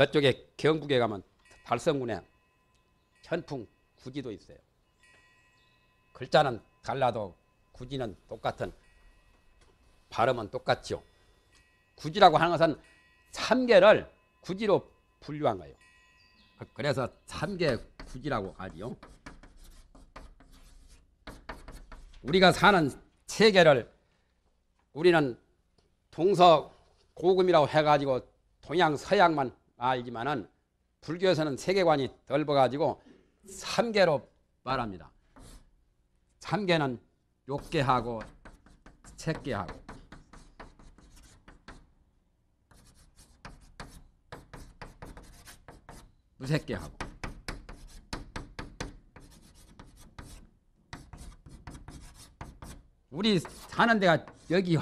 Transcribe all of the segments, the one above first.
저쪽에 경국에 가면 달성군에 현풍 구지도 있어요. 글자는 달라도 구지는 똑같은 발음은 똑같죠. 구지라고 하는 것은 삼계를 구지로 분류한 거예요. 그래서 삼계 구지라고 하지요. 우리가 사는 세계를 우리는 동서 고금이라고 해가지고 동양 서양만 알지만은 불교에서는 세계관이 넓어가지고 3개로 말합니다. 3개는 욕계하고 책계하고 무색계하고 우리 사는 데가 여기요.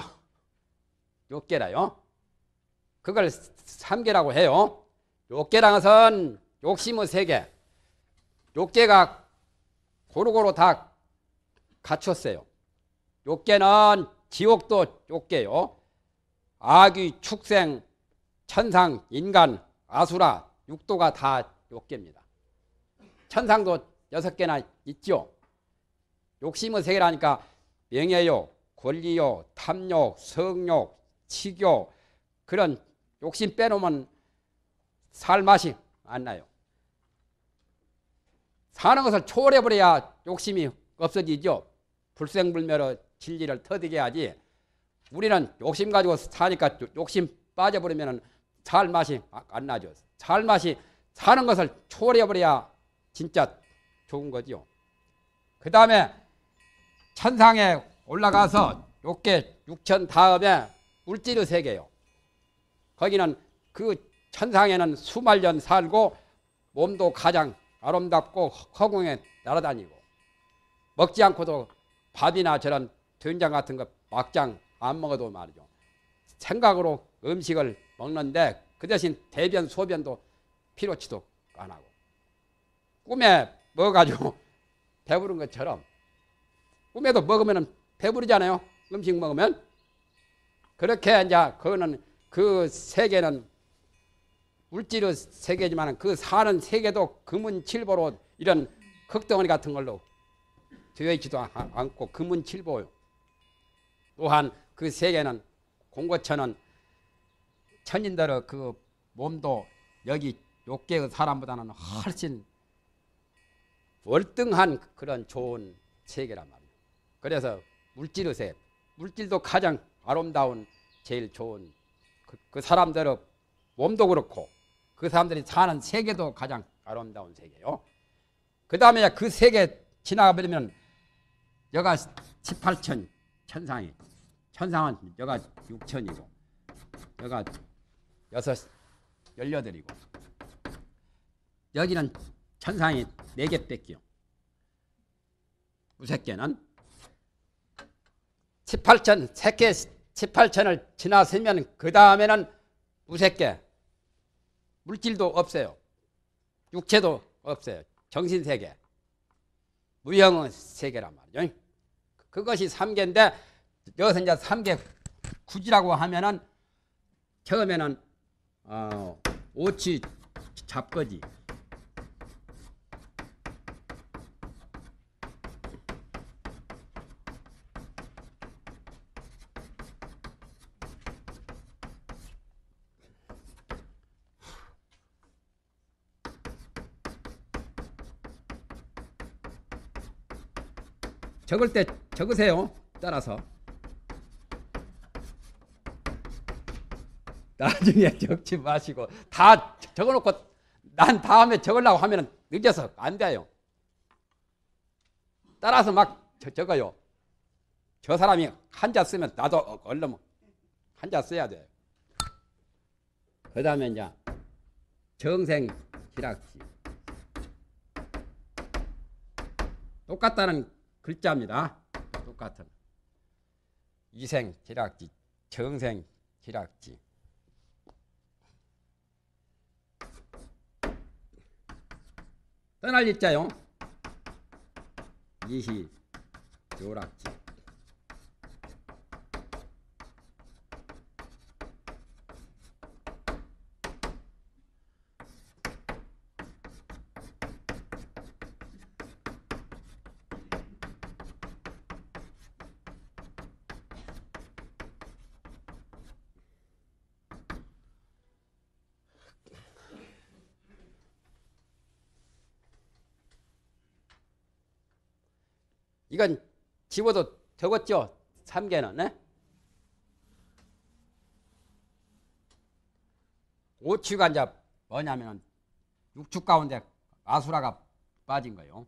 욕계라요. 그걸 삼계라고 해요. 욕계랑은 욕심의 세계. 욕계가 고루고루 다 갖췄어요. 욕계는 지옥도 욕계요. 아귀, 축생, 천상, 인간, 아수라, 육도가 다 욕계입니다. 천상도 여섯 개나 있죠. 욕심의 세계라니까 명예요권리요 탐욕, 성욕, 치교 그런 욕심 빼놓으면 살 맛이 안 나요. 사는 것을 초월해버려야 욕심이 없어지죠. 불생불멸의 진리를 터득해 하지. 우리는 욕심 가지고 사니까 욕심 빠져버리면 살 맛이 안 나죠. 살 맛이 사는 것을 초월해버려야 진짜 좋은 거지그 다음에 천상에 올라가서 요게 육천 다음에 물질의 세계요. 거기는 그 천상에는 수만 년 살고 몸도 가장 아름답고 허공에 날아다니고 먹지 않고도 밥이나 저런 된장 같은 거 막장 안 먹어도 말이죠. 생각으로 음식을 먹는데 그 대신 대변 소변도 필요치도 안 하고 꿈에 먹어가지고 배부른 것처럼 꿈에도 먹으면 배부르잖아요. 음식 먹으면 그렇게 이제 그거는 그 세계는 물질의 세계지만 그 사는 세계도 금은칠보로 이런 흙덩어리 같은 걸로 되어 있지도 않고 금은칠보 요 또한 그 세계는 공고천은 천인들의 그 몸도 여기 욕계의 사람보다는 훨씬 월등한 그런 좋은 세계란 말이에요. 그래서 물질의세, 물질도 가장 아름다운 제일 좋은 그, 그 사람들의 몸도 그렇고 그 사람들이 사는 세계도 가장 아름다운 세계요. 그 다음에 그 세계 지나가 버리면 여가 18천 천상이 천상은 여가 6천이고 여가 여 열여덟이고 여기는 천상이 네개 뺏기요. 무색계는 18천 세계 18천을 지나서면 그 다음에는 무색계 물질도 없어요. 육체도 없어요. 정신세계. 무형의 세계란 말이죠. 그것이 3계인데 여기서 이제 3계구이라고 하면은 처음에는 어, 오치 잡거지 적을 때 적으세요. 따라서. 나중에 적지 마시고 다 적어놓고 난 다음에 적으려고 하면 늦어서 안 돼요. 따라서 막 적어요. 저 사람이 한자 쓰면 나도 얼른 한자 써야 돼요. 그 다음에 이제 정생 기락지. 똑같다는 글자입니다. 똑같은. 이생 기락지, 정생 기락지. 떠날 입자요. 이희 조락지. 이건 집어도 되겠죠? 3개는. 네? 5축가 이 뭐냐면 6축 가운데 아수라가 빠진 거예요.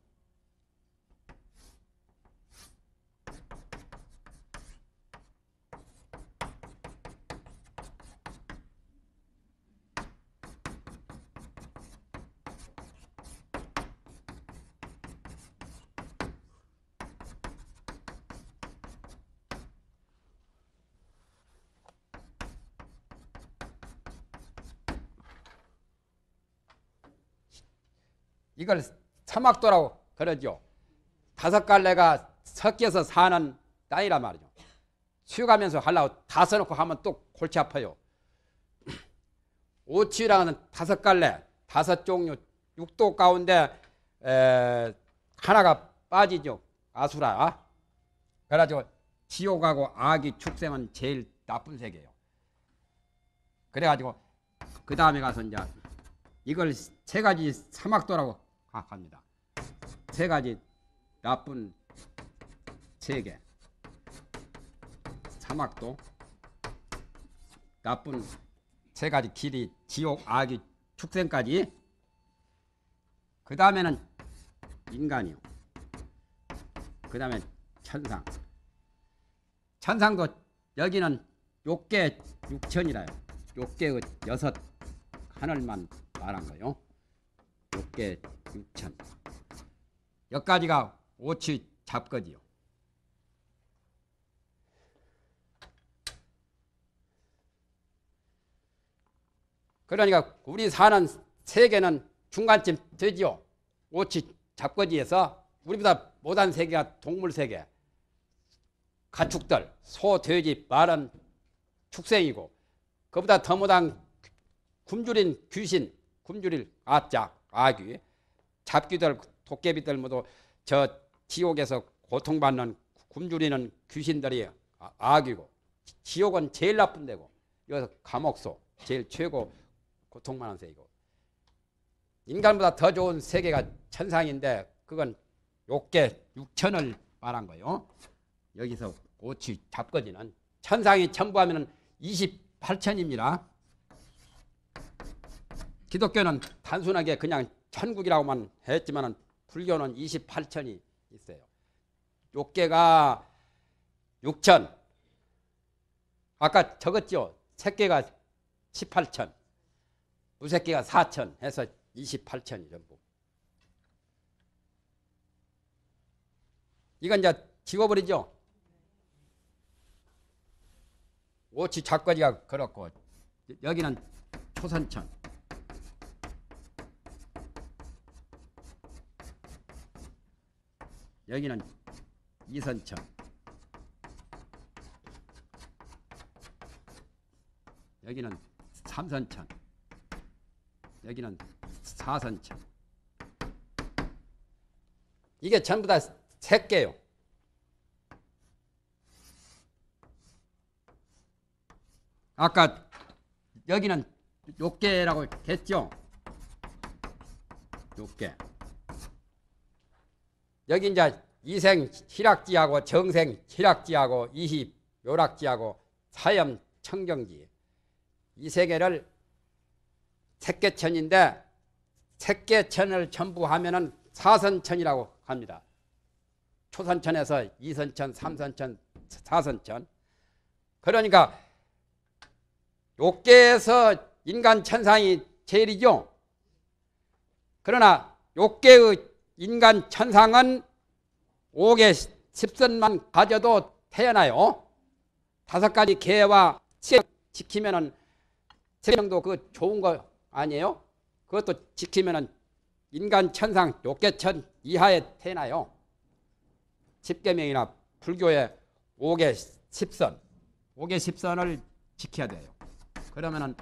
이걸 사막도라고 그러죠. 다섯 갈래가 섞여서 사는 땅이란 말이죠. 치우하면서 하려고 다 써놓고 하면 또 골치 아파요. 오치라는 다섯 갈래, 다섯 종류, 육도 가운데 에, 하나가 빠지죠. 아수라. 그래가지고 지옥하고 아기 축생은 제일 나쁜 세계예요. 그래가지고 그 다음에 가서 이제 이걸 세 가지 사막도라고 파악합니다. 세 가지 나쁜 세계 사막도 나쁜 세 가지 길이 지옥 악이 축생까지 그 다음에는 인간이요 그 다음에 천상 천상도 여기는 욕계 육천이라요 욕계의 여섯 하늘만 말한 거요 욕계 6천. 여기까지가 오치 잡거지요. 그러니까 우리 사는 세계는 중간쯤 되지요. 오치 잡거지에서 우리보다 못한 세계가 동물 세계. 가축들, 소, 돼지, 말은 축생이고 그보다 더 못한 굶주린 귀신, 굶주릴 아짝, 아귀. 잡귀들 도깨비들 모두 저 지옥에서 고통받는 굶주리는 귀신들이 악이고 아, 지옥은 제일 나쁜 데고 여기서 감옥소 제일 최고 고통 받는 세이고 인간보다 더 좋은 세계가 천상인데 그건 욕계 육천을 말한 거예요. 여기서 오치 잡거지는 천상이 첨부하면 28천입니다. 기독교는 단순하게 그냥 천국이라고만 했지만 불교는 28천이 있어요. 육개가 6천. 아까 적었죠. 새끼가 18천. 무새끼가 4천 해서 28천이 전부. 이건 이제 지워버리죠. 오치 작거지가 그렇고 여기는 초산천. 여기는 이선천 여기는 삼선천 여기는 사선천 이게 전부 다새개요 아까 여기는 욕개라고 했죠? 6개 여기 이제 이생 희락지하고 정생 희락지하고 이힙 요락지하고 사염 청경지 이세계를 색계천인데 색계천을 전부 하면은 사선천이라고 합니다. 초선천에서 이선천, 삼선천, 사선천. 그러니까 욕계에서 인간 천상이 제일이죠. 그러나 욕계의 인간 천상은 5개 1선만 가져도 태어나요. 다섯 가지 개와 지키면은 세명도 그 좋은 거 아니에요? 그것도 지키면은 인간 천상 욕계천 이하에 태어나요. 십계명이나 불교의 5개 1선 5개 1선을 지켜야 돼요. 그러면은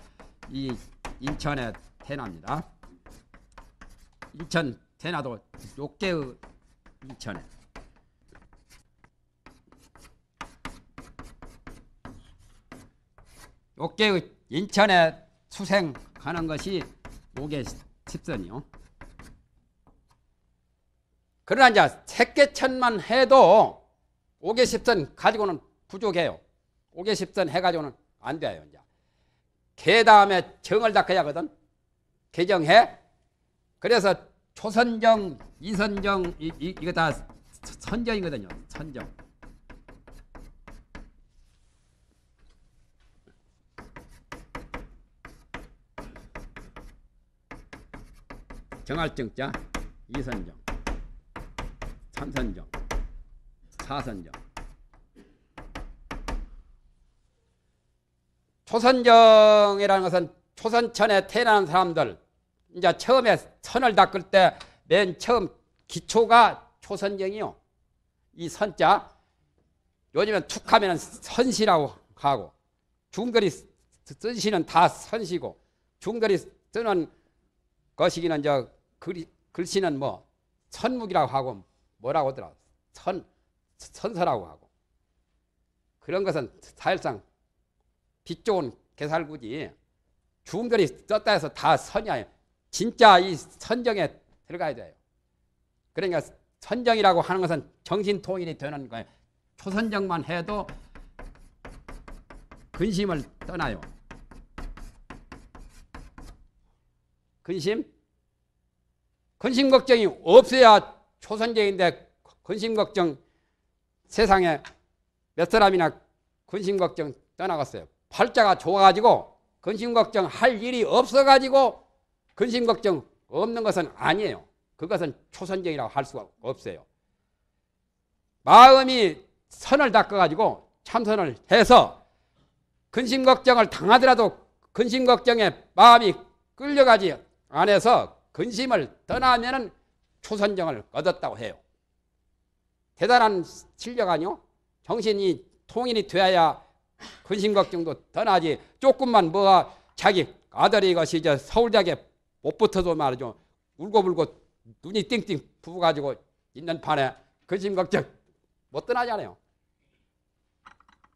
이 인천에 태납니다 인천 대나도 6개월 천에옥의 인천에 수생하는 것이 목의 습선이요. 그러나 이제 새끼천만 해도 옥의 십선 가지고는 부족해요. 옥의 십선 해가지고는 안 돼요. 이제 개 그 다음에 정을 닦아야 하거든. 개정해. 그래서 초선정, 이선정 이, 이, 이거 다 선정이거든요. 선정. 정할증자 이선정 삼선정 사선정 초선정이라는 것은 초선천에 태어난 사람들 이제 처음에 선을 닦을 때 맨 처음 기초가 초선경이요. 이 선자. 요즘엔 툭 하면 선시라고 하고 중거리 쓴 시는 다 선시고 중거리 쓰는 것이기는 저 글, 글씨는 뭐 선묵이라고 하고 뭐라고 하더라 선 선서라고 하고 그런 것은 사실상 빛 좋은 개살구지 중거리 썼다 해서 다 선이야 아니 진짜 이 선정에 들어가야 돼요. 그러니까 선정이라고 하는 것은 정신 통일이 되는 거예요. 초선정만 해도 근심을 떠나요. 근심? 근심 걱정이 없어야 초선정인데 근심 걱정 세상에 몇 사람이나 근심 걱정 떠나갔어요. 팔자가 좋아가지고 근심 걱정 할 일이 없어가지고 근심 걱정 없는 것은 아니에요. 그것은 초선정이라고 할 수가 없어요. 마음이 선을 닦아가지고 참선을 해서 근심 걱정을 당하더라도 근심 걱정에 마음이 끌려가지 않아서 근심을 떠나면은 초선정을 얻었다고 해요. 대단한 실력 아니요? 정신이 통일이 되어야 근심 걱정도 떠나지. 조금만 뭐가 자기 아들이 이것이 저 서울대학에 못붙어도 말이죠. 울고불고 눈이 띵띵 부어가지고 있는 판에 그심 걱정 못 떠나잖아요.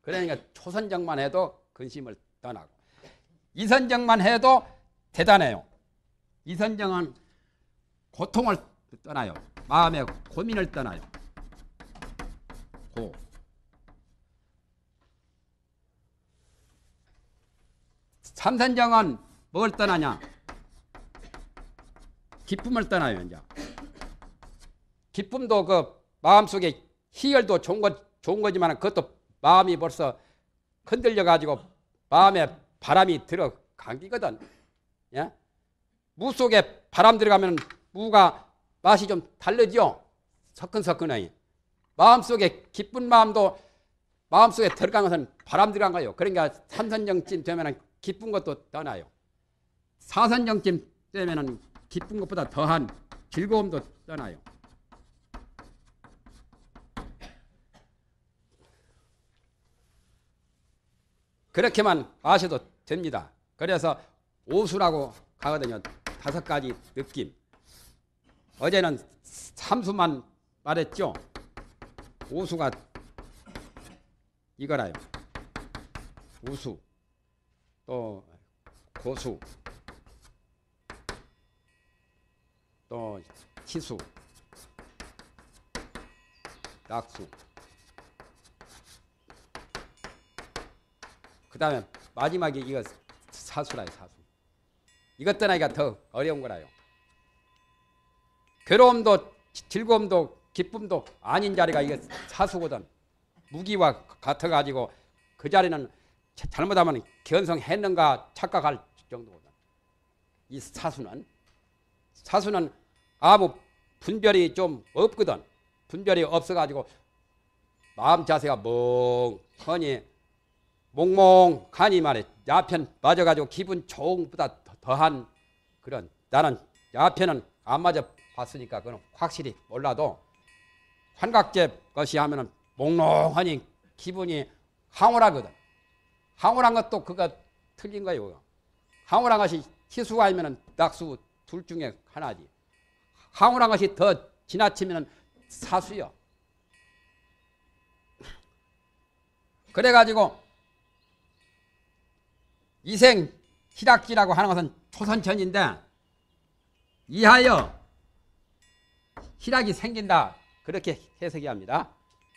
그러니까 초선정만 해도 근심을 떠나고 이선정만 해도 대단해요. 이선정은 고통을 떠나요. 마음의 고민을 떠나요. 고. 삼선정은 뭘 떠나냐? 기쁨을 떠나요. 이제. 기쁨도 그 마음속에 희열도 좋은, 것, 좋은 거지만 그것도 마음이 벌써 흔들려 가지고 마음에 바람이 들어가기거든. 예? 무 속에 바람 들어가면 무가 맛이 좀 다르죠. 서끈서끈하게. 마음속에 기쁜 마음도 마음속에 들어간 것은 바람 들어간 거예요. 그러니까 삼선정쯤 되면 기쁜 것도 떠나요. 사선정쯤 되면 기쁜 것보다 더한 즐거움도 떠나요. 그렇게만 아셔도 됩니다. 그래서 오수라고 하거든요. 다섯 가지 느낌. 어제는 삼수만 말했죠. 오수가 이거라요. 우수, 또 고수, 또 어, 희수, 낙수. 그 다음에 마지막에 이거 사수라요, 사수. 이것 떠나기가 더 어려운 거라요. 괴로움도 즐거움도 기쁨도 아닌 자리가 이거 사수거든. 무기와 같아가지고 그 자리는 잘못하면 견성했는가 착각할 정도거든. 이 사수는 사수는 아무 뭐 분별이 좀 없거든. 분별이 없어가지고 마음 자세가 멍하니 몽몽하니 말해 야편 맞아가지고 기분 좋은 보다 더한 그런 나는 야편은 안 맞아 봤으니까 그건 확실히 몰라도 환각제 것이 하면은 몽롱하니 기분이 황홀하거든. 황홀한 것도 그가 틀린 거예요. 황홀한 것이 희수가 아니면 낙수 둘 중에 하나지. 황홀한 것이 더 지나치면 사수요. 그래가지고 이생 희락지라고 하는 것은 초선천인데 이하여 희락이 생긴다 그렇게 해석이 합니다.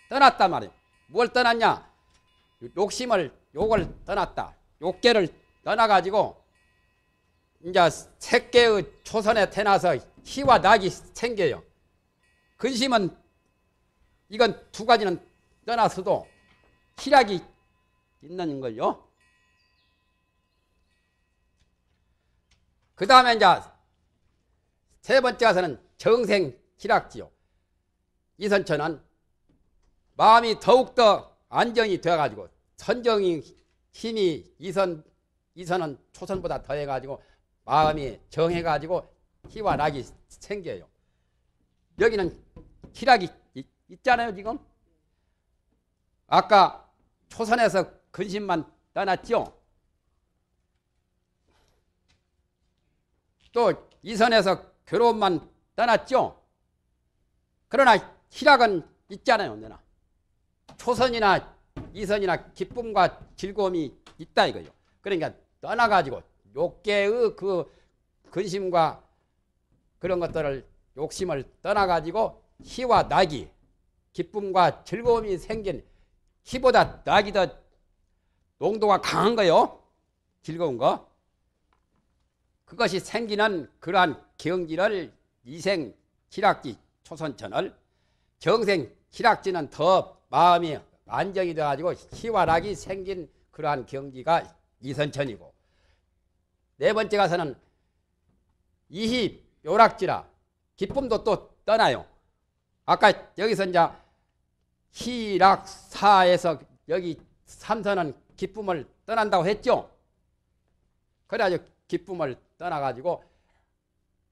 떠났단 말이에요. 뭘 떠났냐? 욕심을 욕을 떠났다. 욕계를 떠나가지고 이제 새끼의 초선에 태어나서 희와 낙이 생겨요. 근심은 이건 두 가지는 떠나서도 희락이 있는 걸요. 그 다음에 이제 세 번째 가서는 정생 희락지요. 이선천은 마음이 더욱더 안정이 되어가지고 선정이 힘이 이선 이선은 초선보다 더해가지고 마음이 정해가지고 희와 락이 생겨요. 여기는 희락이 있잖아요, 지금. 아까 초선에서 근심만 떠났죠? 또 이선에서 괴로움만 떠났죠? 그러나 희락은 있잖아요, 언나 초선이나 이선이나 기쁨과 즐거움이 있다 이거죠. 그러니까 떠나가지고 욕계의 그 근심과 그런 것들을 욕심을 떠나가지고 희와 낙이 기쁨과 즐거움이 생긴 희보다 낙이 더 농도가 강한 거요. 즐거운 거. 그것이 생기는 그러한 경지를 이생 기락지 초선천을 정생 기락지는 더 마음이 안정이 돼가지고 희와 낙이 생긴 그러한 경지가 이선천이고 네 번째 가서는 이희 요락지라 기쁨도 또 떠나요. 아까 여기서 이제 희락사에서 여기 삼선은 기쁨을 떠난다고 했죠. 그래가지고 기쁨을 떠나가지고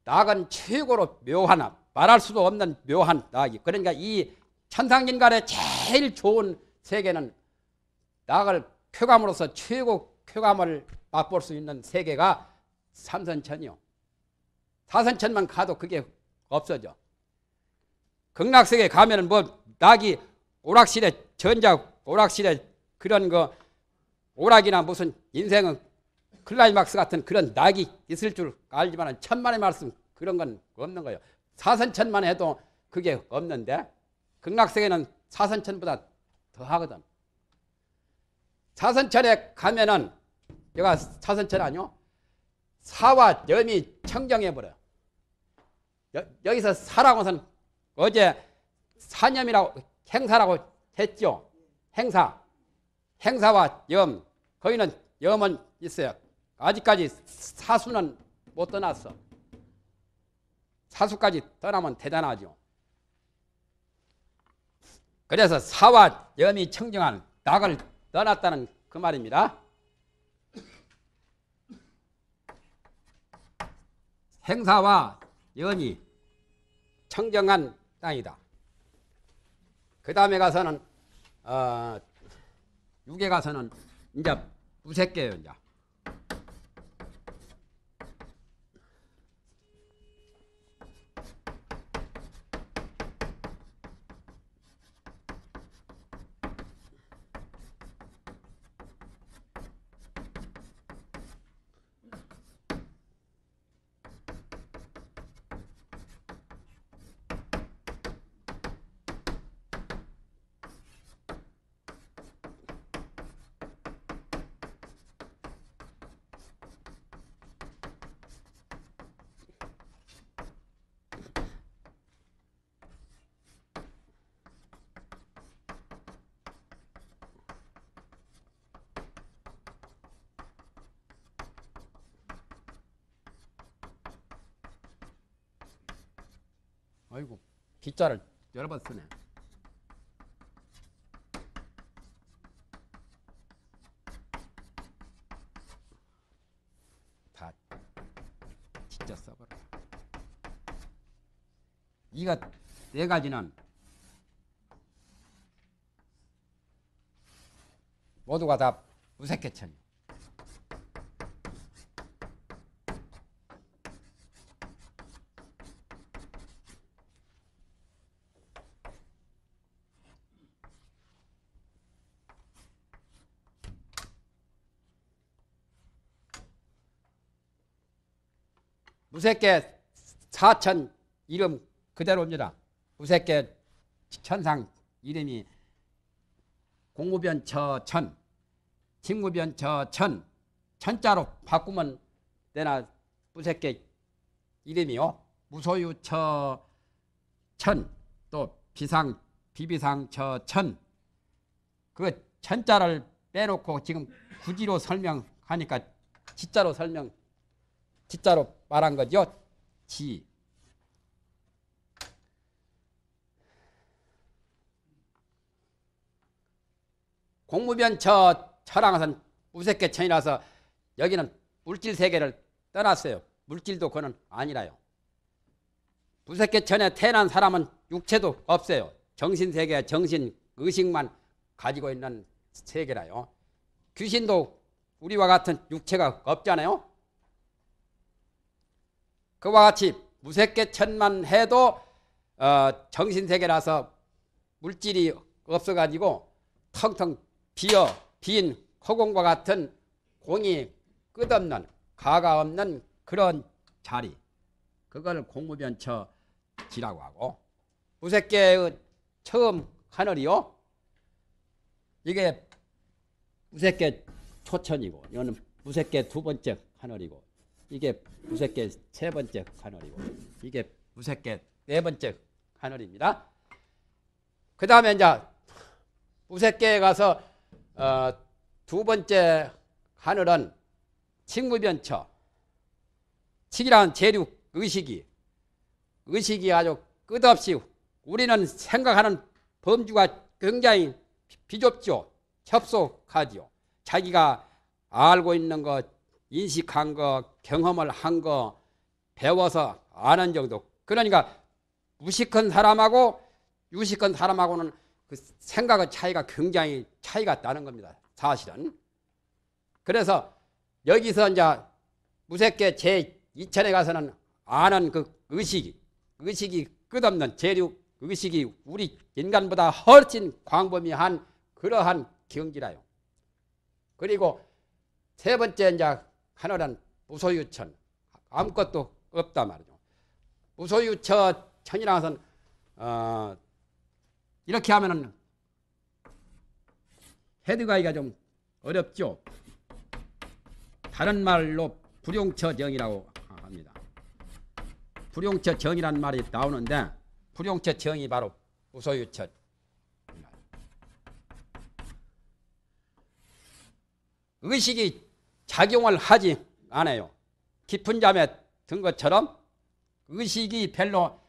낙은 최고로 묘한 말할 수도 없는 묘한 낙이 그러니까 이 천상인간의 제일 좋은 세계는 낙을 쾌감으로서 최고 쾌감을 맛볼 수 있는 세계가 삼선천이요. 사선천만 가도 그게 없어져. 극락석에 가면은 뭐 낙이 오락실에 전작 오락실에 그런 거 오락이나 무슨 인생은 클라이막스 같은 그런 낙이 있을 줄 알지만 천만의 말씀 그런 건 없는 거예요. 사선천만 해도 그게 없는데 극락세계는 사선천보다 더 하거든. 사선천에 가면은 여가 사선천 아니요? 사와 염이 청정해 버려. 여, 기서 사라고 것은 어제 사념이라고 행사라고 했죠. 행사. 행사와 염. 거기는 염은 있어요. 아직까지 사수는 못 떠났어. 사수까지 떠나면 대단하죠. 그래서 사와 염이 청정한 낙을 떠났다는 그 말입니다. 행사와 연이 청정한 땅이다. 그 다음에 가서는 어, 6에 가서는 이제 무색계요 이제. 아이고 기자를 여러 번 쓰네. 다 진짜 써버려. 이가 네 가지는 모두가 다 무색계층이야. 우세께 사천 이름 그대로입니다. 우세께 천상 이름이 공무변 저천, 직무변 저천, 천자로 바꾸면 되나 우세께 이름이요. 무소유 저천, 또 비상, 비비상 저천. 그 천자를 빼놓고 지금 구지로 설명하니까 지자로 설명, 지자로 말한 거죠. 지. 공무변 저 철항선 우색계천이라서 여기는 물질 세계를 떠났어요. 물질도 그는 아니라요. 부색계천에 태어난 사람은 육체도 없어요. 정신 세계, 정신 의식만 가지고 있는 세계라요. 귀신도 우리와 같은 육체가 없잖아요. 그와 같이 무색계천만 해도 어, 정신세계라서 물질이 없어가지고 텅텅 비어 빈 허공과 같은 공이 끝없는 가가 없는 그런 자리 그걸 공무변처지라고 하고 무색계의 처음 하늘이요 이게 무색계 초천이고 이거는 무색계 두 번째 하늘이고 이게 무색계 세 번째 하늘이고 이게 무색계 네 번째 카놀입니다. 그 다음에 이제 무색계에 가서 어, 두 번째 하늘은 식무변처, 식이란 재류 의식이 의식이 아주 끝없이 우리는 생각하는 범주가 굉장히 비좁죠. 협소하지요. 자기가 알고 있는 것, 인식한 거, 경험을 한 거, 배워서 아는 정도. 그러니까 무식한 사람하고 유식한 사람하고는 그 생각의 차이가 굉장히 차이가 나는 겁니다. 사실은. 그래서 여기서 이제 무색계 제2천에 가서는 아는 그 의식이, 의식이 끝없는 재류 의식이 우리 인간보다 훨씬 광범위한 그러한 경지라요. 그리고 세 번째 이제 하늘은 무소유천 아무것도 없다 말이죠. 무소유처 천이라는 것 어, 이렇게 하면은 헤드가이가 좀 어렵죠. 다른 말로 불용처정이라고 합니다. 불용처정이란 말이 나오는데 불용처정이 바로 무소유처 의식이 작용을 하지 않아요. 깊은 잠에 든 것처럼 의식이 별로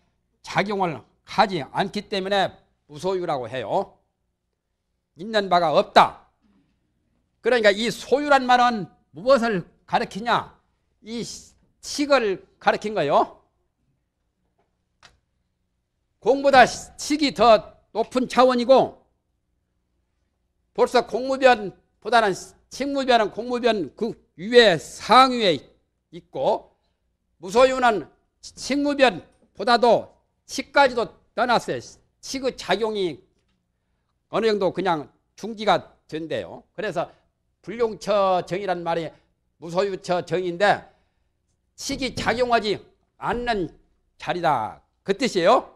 작용을 하지 않기 때문에 무소유라고 해요. 있는 바가 없다. 그러니까 이 소유란 말은 무엇을 가르키냐이 식을 가르킨 거예요. 공보다 식이 더 높은 차원이고 벌써 공무변보다는 식무변은 공무변 그 위에 상위에 있고 무소유는 식무변보다도 치까지도 떠났어요. 치그 작용이 어느 정도 그냥 중지가 된대요. 그래서 불용처 정이란 말이 무소유처 정인데 치기 작용하지 않는 자리다. 그 뜻이에요.